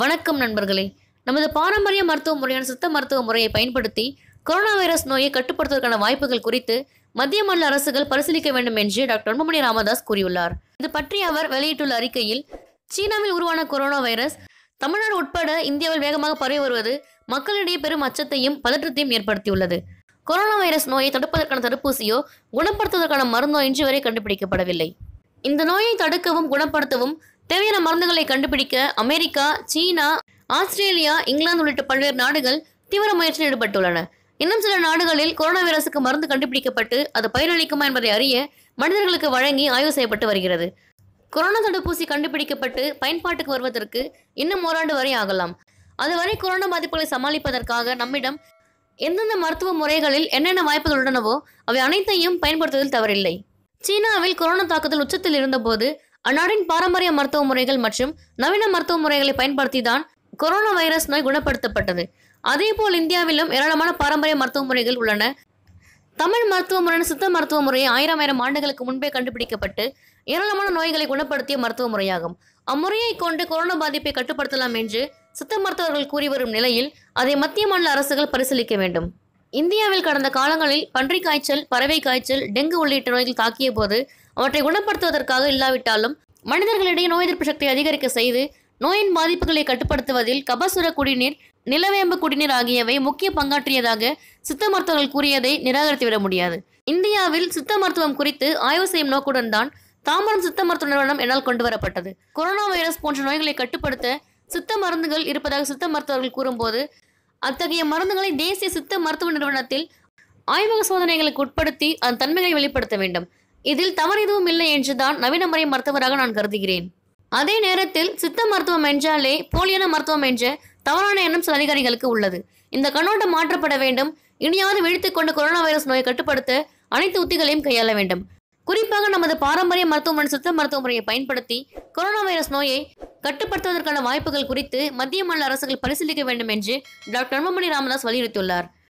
வணக்கம் நண்பர்களே நமது பாரம்பரிய மருத்துவ முறையான சித்த மருத்துவ முறையை பயன்படுத்தி கொரோனா வைரஸ் நோயை கட்டுப்படுத்துவதற்கான வாய்ப்புகள் குறித்து மத்திய மாநில அரசுகள் பரிசீலிக்க வேண்டும் என்று டாக்டர் அன்புமணி ராமதாஸ் கூறியுள்ளார் இது பற்றி அவர் வெளியிட்டுள்ள அறிக்கையில் சீனாவில் உருவான கொரோனா வைரஸ் தமிழ்நாடு உட்பட இந்தியாவில் வேகமாக பரவி வருவது மக்களிடையே பெரும் அச்சத்தையும் பதற்றத்தையும் ஏற்படுத்தியுள்ளது கொரோனா வைரஸ் நோயை தடுப்பதற்கான தடுப்பூசியோ குணப்படுத்துவதற்கான மருந்தோ இன்று வரை கண்டுபிடிக்கப்படவில்லை இந்த நோயை தடுக்கவும் குணப்படுத்தவும் தேவையான மருந்துகளை கண்டுபிடிக்க அமெரிக்கா சீனா ஆஸ்திரேலியா இங்கிலாந்து உள்ளிட்ட பல்வேறு நாடுகள் தீவிர முயற்சியில் ஈடுபட்டுள்ளன இன்னும் சில நாடுகளில் கொரோனா வைரஸுக்கு மருந்து கண்டுபிடிக்கப்பட்டு அது பயனளிக்குமா என்பதை அறிய மனிதர்களுக்கு வழங்கி ஆய்வு செய்யப்பட்டு வருகிறது கொரோனா தடுப்பூசி கண்டுபிடிக்கப்பட்டு பயன்பாட்டுக்கு வருவதற்கு இன்னும் ஓராண்டு வரை ஆகலாம் அதுவரை கொரோனா பாதிப்புகளை சமாளிப்பதற்காக நம்மிடம் எந்தெந்த மருத்துவ முறைகளில் என்னென்ன வாய்ப்புகள் உள்ளனவோ அவை அனைத்தையும் பயன்படுத்துவதில் தவறில்லை சீனாவில் கொரோனா தாக்குதல் உச்சத்தில் இருந்தபோது அந்நாட்டின் பாரம்பரிய மருத்துவ முறைகள் மற்றும் நவீன மருத்துவ முறைகளை பயன்படுத்தி தான் கொரோனா வைரஸ் நோய் குணப்படுத்தப்பட்டது அதே போல் இந்தியாவிலும் ஏராளமான பாரம்பரிய மருத்துவ முறைகள் உள்ளன தமிழ் மருத்துவ முறையின் சித்த மருத்துவ முறையை ஆயிரம் ஆயிரம் ஆண்டுகளுக்கு முன்பே கண்டுபிடிக்கப்பட்டு ஏராளமான நோய்களை குணப்படுத்திய மருத்துவ முறையாகும் அம்முறையை கொண்டு கொரோனா பாதிப்பை கட்டுப்படுத்தலாம் என்று சித்த மருத்துவர்கள் கூறி வரும் நிலையில் அதை மத்திய மாநில அரசுகள் பரிசீலிக்க வேண்டும் இந்தியாவில் கடந்த காலங்களில் பன்றிக் காய்ச்சல் பறவை காய்ச்சல் டெங்கு உள்ளிட்ட நோய்கள் தாக்கிய போது அவற்றை குணப்படுத்துவதற்காக இல்லாவிட்டாலும் மனிதர்களிடையே நோய் எதிர்ப்பு சக்தியை அதிகரிக்க செய்து நோயின் பாதிப்புகளை கட்டுப்படுத்துவதில் கபசுர குடிநீர் நிலவேம்பு குடிநீர் ஆகியவை முக்கிய பங்காற்றியதாக சித்த மருத்துவர்கள் கூறியதை நிராகரித்துவிட முடியாது இந்தியாவில் சித்த மருத்துவம் குறித்து ஆய்வு செய்யும் நோக்குடன் தான் தாம்பரம் சித்த மருத்துவ நிறுவனம் என்னால் கொண்டு வரப்பட்டது கொரோனா வைரஸ் போன்ற நோய்களை கட்டுப்படுத்த சித்த மருந்துகள் இருப்பதாக சித்த மருத்துவர்கள் கூறும்போது அத்தகைய மருந்துகளை தேசிய சித்த மருத்துவ நிறுவனத்தில் ஆய்வக சோதனைகளுக்கு உட்படுத்தி அதன் தன்மைகளை வெளிப்படுத்த வேண்டும் இதில் தவறு எதுவும் இல்லை என்றுதான் நவீன முறை மருத்துவராக நான் கருதுகிறேன் அதே நேரத்தில் சித்த மருத்துவம் என்றாலே போலியான மருத்துவம் என்ற தவறான எண்ணம் சில அதிகாரிகளுக்கு உள்ளது இந்த கண்ணோட்டம் மாற்றப்பட வேண்டும் இனியாவது விழித்துக் கொண்டு கொரோனா வைரஸ் நோயை கட்டுப்படுத்த அனைத்து உத்திகளையும் கையாள வேண்டும் குறிப்பாக நமது பாரம்பரிய மருத்துவமனை சித்த மருத்துவ முறையை பயன்படுத்தி கொரோனா வைரஸ் நோயை கட்டுப்படுத்துவதற்கான வாய்ப்புகள் குறித்து மத்திய மாநில அரசுகள் பரிசீலிக்க வேண்டும் என்று டாக்டர் அன்புமணி ராமதாஸ் வலியுறுத்தியுள்ளார்